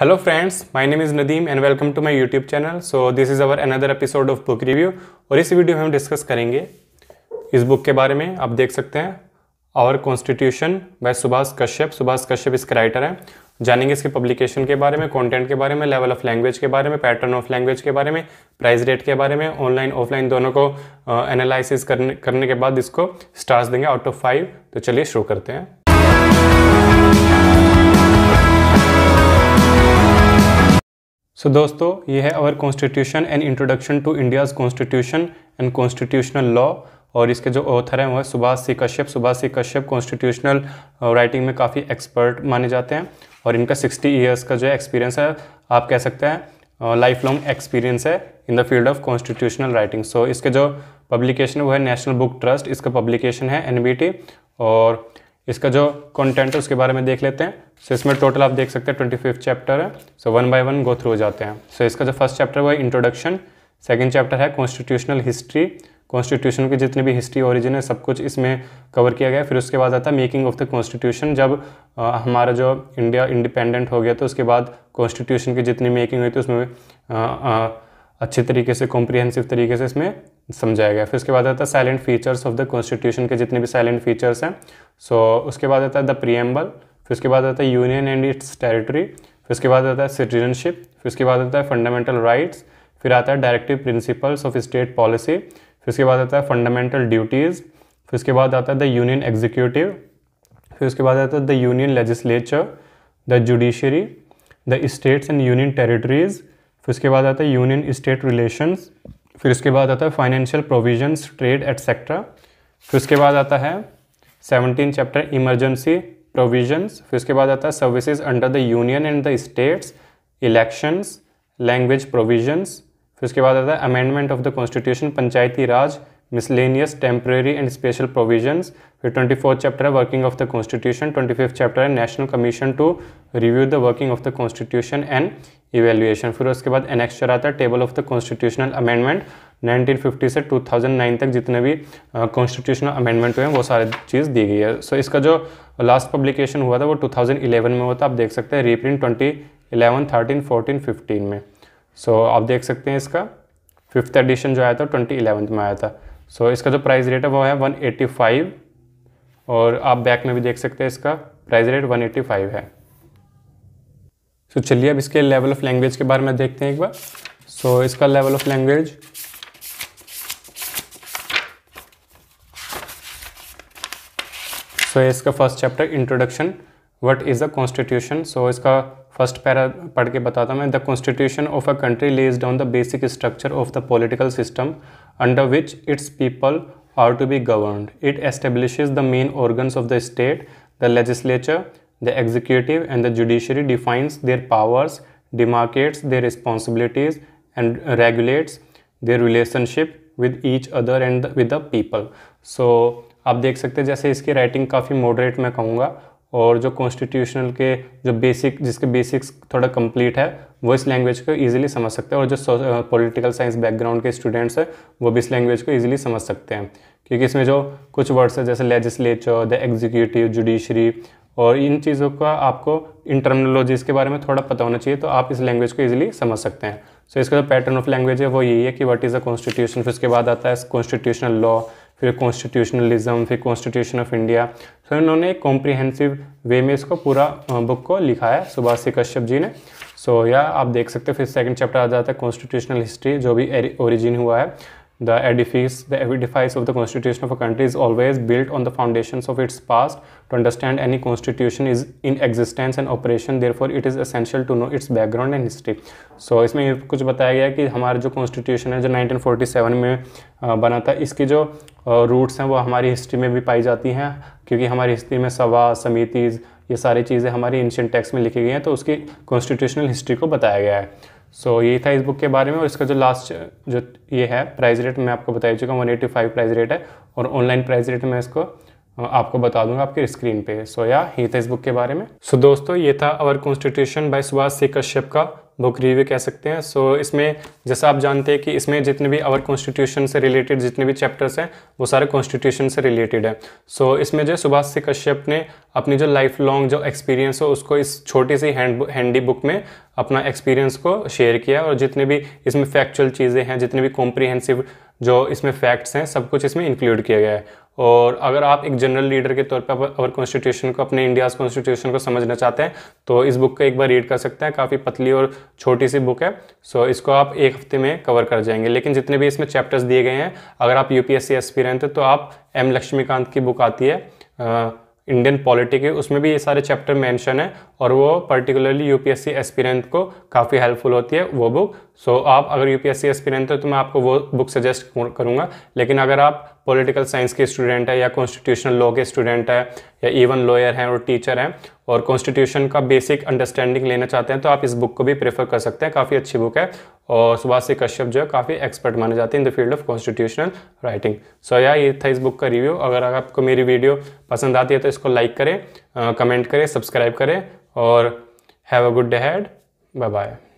Hello friends my name is Nadeem and welcome to my YouTube channel so this is our another episode of book review और इस video में हम discuss करेंगे इस book के बारे में आप देख सकते हैं our constitution by Subhash Kashyap Subhash Kashyap इसके राइटर हैं जानेंगे इसके पब्लिकेशन के बारे में कॉन्टेंट के बारे में लेवल ऑफ लैंग्वेज के बारे में पैटर्न ऑफ लैंग्वेज के बारे में प्राइस रेट के बारे में ऑनलाइन ऑफलाइन दोनों को एनालिसिस करने करने के बाद इसको स्टार्स देंगे आउट ऑफ फाइव तो चलिए शुरू करते हैं सो so, दोस्तों ये है our constitution and introduction to India's constitution and constitutional law और इसके जो ऑथर हैं वो है Subhash C Kashyap Subhash C Kashyap constitutional writing uh, में काफ़ी एक्सपर्ट माने जाते हैं और इनका सिक्सटी ईयर्स का जो एक्सपीरियंस है आप कह सकते हैं लाइफ लॉन्ग एक्सपीरियंस है in the field of constitutional writing so इसके जो पब्लिकेशन वो है नेशनल बुक ट्रस्ट इसका पब्लिकेशन है एन और इसका जो कंटेंट है उसके बारे में देख लेते हैं सो so, इसमें टोटल आप देख सकते हैं ट्वेंटी फिफ्थ चैप्टर है so one by one go through हो जाते हैं सो so, इसका जो फर्स्ट चैप्टर वो है इंट्रोडक्शन सेकेंड चैप्टर है कॉन्स्टिट्यूशनल हिस्ट्री कॉन्स्टिट्यूशन की जितनी भी हिस्ट्री ओरिजिन है सब कुछ इसमें कवर किया गया फिर उसके बाद आता है मेकिंग ऑफ द कॉन्स्टिट्यूशन जब आ, हमारा जो इंडिया इंडिपेंडेंट हो गया तो उसके बाद कॉन्स्टिट्यूशन की जितनी मेकिंग हुई थी उसमें आ, आ, अच्छे तरीके से कॉम्प्रिहेंसिव तरीके से इसमें समझाया गया फिर उसके बाद आता है salient features of the constitution के जितने भी साइलेंट फीचर्स हैं सो उसके बाद आता है द प्रियम्बल फिर उसके बाद आता है यूनियन एंड इट्स टेरिटरी फिर उसके बाद आता है सिटीजनशिप फिर उसके बाद आता है फंडामेंटल राइट्स फिर आता है directive principles of state policy फिर उसके बाद आता है फंडामेंटल ड्यूटीज़ फिर उसके बाद आता है द यूनियन एग्जीक्यूटिव फिर उसके बाद आता है the union legislature the judiciary the states and union territories फिर उसके बाद आता है यूनियन स्टेट रिलेशंस फिर उसके बाद आता है फाइनेंशियल प्रोविजंस ट्रेड एटसेट्रा फिर उसके बाद आता है सेवनटीन चैप्टर इमरजेंसी प्रोविजंस फिर उसके बाद आता है services under the union and the states elections language provisions फिर उसके बाद आता है amendment of the constitution Panchayati Raj miscellaneous temporary and special provision फिर ट्वेंटी फोर्थ चैप्टर है working of the constitution twenty fifth chapter है national commission to review the working of the constitution and evaluation फिर उसके बाद एनेक्स्चर आता है table of the constitutional amendment 1950 से 2009 तक जितने भी कॉन्स्टिट्यूशनल अमेंडमेंट हुए हैं वो सारी चीज़ दी गई है सो so, इसका जो लास्ट पब्लिकेशन हुआ था वो 2011 में हुआ था आप देख सकते हैं reprint twenty eleven thirteen fourteen fifteen में सो so, आप देख सकते हैं इसका फिफ्थ एडिशन जो आया था ट्वेंटी इलेवंथ में आया था सो so, इसका जो प्राइस रेट है वो है वन फाइव और आप बैक में भी देख सकते हैं इसका प्राइस रेट वन फाइव है सो so, चलिए अब इसके लेवल ऑफ लैंग्वेज के बारे में देखते हैं एक बार सो so, इसका लेवल ऑफ लैंग्वेज सो इसका first chapter introduction what is the constitution so इसका फर्स्ट पैरा पढ़ के बताता मैं the constitution of a country lays down the basic structure of the political system under which its people are to be governed it establishes the main organs of the state the legislature The executive and the judiciary defines their powers, demarcates their responsibilities and regulates their relationship with each other and with the people. So आप देख सकते हैं जैसे इसकी writing काफ़ी moderate मैं कहूँगा और जो कॉन्स्टिट्यूशनल के जो बेसिक जिसके बेसिक्स थोड़ा कंप्लीट है वो इस लैंग्वेज को इजीली समझ सकते हैं और जो पॉलिटिकल साइंस बैकग्राउंड के स्टूडेंट्स हैं वो भी इस लैंग्वेज को इजीली समझ सकते हैं क्योंकि इसमें जो कुछ वर्ड्स हैं जैसे लेजिस्लेचर द एग्जीक्यूटिव जुडिशरी और इन चीज़ों का आपको इन टर्मिनोलॉजीज़ के बारे में थोड़ा पता होना चाहिए तो आप इस लैंग्वेज को इजीली समझ सकते हैं सो so, इसका जो पैटर्न ऑफ लैंग्वेज है वो यही है कि व्हाट इज़ द कॉन्स्टिट्यूशन फिर उसके बाद आता है कॉन्स्टिट्यूशनल लॉ फिर कॉन्स्टिट्यूशनलिज्म फिर कॉन्स्टिट्यूशन ऑफ इंडिया सो इन्होंने एक कॉम्प्रीहेंसिव वे में इसको पूरा बुक को लिखा है सुभाष सी कश्यप जी ने सो so, या आप देख सकते हो फिर सेकंड चैप्टर आ जाता है कॉन्स्टिट्यूशनल हिस्ट्री जो भी ओरिजिन हुआ है The edifice, the edifice of the constitution of a country is always built on the foundations of its past. To understand any constitution is in existence and operation, therefore it is essential to know its background and history. So इसमें कुछ बताया गया कि हमारा जो constitution है जो 1947 में बना था इसकी जो रूट्स हैं वो हमारी हिस्ट्री में भी पाई जाती हैं क्योंकि हमारी हिस्ट्री में सभा समितिज़ ये सारी चीज़ें हमारी एंशियन टेक्स्ट में लिखी गई हैं तो उसकी कॉन्स्टिट्यूशनल हिस्ट्री को बताया गया है सो so, ये था इस बुक के बारे में और इसका जो लास्ट जो ये है प्राइस रेट मैं आपको बता चुका हूँ one eighty five price rate है और ऑनलाइन प्राइस रेट मैं इसको आपको बता दूंगा आपके स्क्रीन पे सो so, या ये था इस बुक के बारे में सो so, दोस्तों ये था our constitution by Subhash C Kashyap का बुक रिव्यू कह सकते हैं सो so, इसमें जैसा आप जानते हैं कि इसमें जितने भी अवर कॉन्स्टिट्यूशन से रिलेटेड जितने भी चैप्टर्स हैं वो सारे कॉन्स्टिट्यूशन से रिलेटेड है सो so, इसमें जो सुभाष सिंह कश्यप ने अपनी जो लाइफ लॉन्ग जो एक्सपीरियंस हो उसको इस छोटी सी हैंड हैंडी बुक में अपना एक्सपीरियंस को शेयर किया और जितने भी इसमें फैक्चुअल चीज़ें हैं जितने भी कॉम्प्रीहेंसिव जो इसमें फैक्ट्स हैं सब कुछ इसमें इंक्लूड किया गया है और अगर आप एक जनरल लीडर के तौर पर अवर कॉन्स्टिट्यूशन को अपने इंडियाज़ कॉन्स्टिट्यूशन को समझना चाहते हैं तो इस बुक का एक बार रीड कर सकते हैं काफ़ी पतली और छोटी सी बुक है सो इसको आप एक हफ्ते में कवर कर जाएंगे लेकिन जितने भी इसमें चैप्टर्स दिए गए हैं अगर आप यू पी एस हैं तो आप एम लक्ष्मीकांत की बुक आती है आ, इंडियन पॉलिटिक है उसमें भी ये सारे चैप्टर मेंशन है और वो पर्टिकुलरली यूपीएससी एस्पिरेंट को काफ़ी हेल्पफुल होती है वो बुक सो so, आप अगर यू पी एस्पिरेंट हो तो मैं आपको वो बुक सजेस्ट करूँगा लेकिन अगर आप पॉलिटिकल साइंस के स्टूडेंट है या कॉन्स्टिट्यूशनल लॉ के स्टूडेंट है या इवन लॉयर हैं और टीचर हैं और कॉन्स्टिट्यूशन का बेसिक अंडरस्टैंडिंग लेना चाहते हैं तो आप इस बुक को भी प्रेफर कर सकते हैं काफ़ी अच्छी बुक है और सुभाष सिंह कश्यप जो है काफ़ी एक्सपर्ट माने जाते हैं in the field of constitutional writing so या ये था इस बुक का रिव्यू अगर आपको मेरी वीडियो पसंद आती है तो इसको लाइक करें कमेंट करें सब्सक्राइब करें और have a good day had bye bye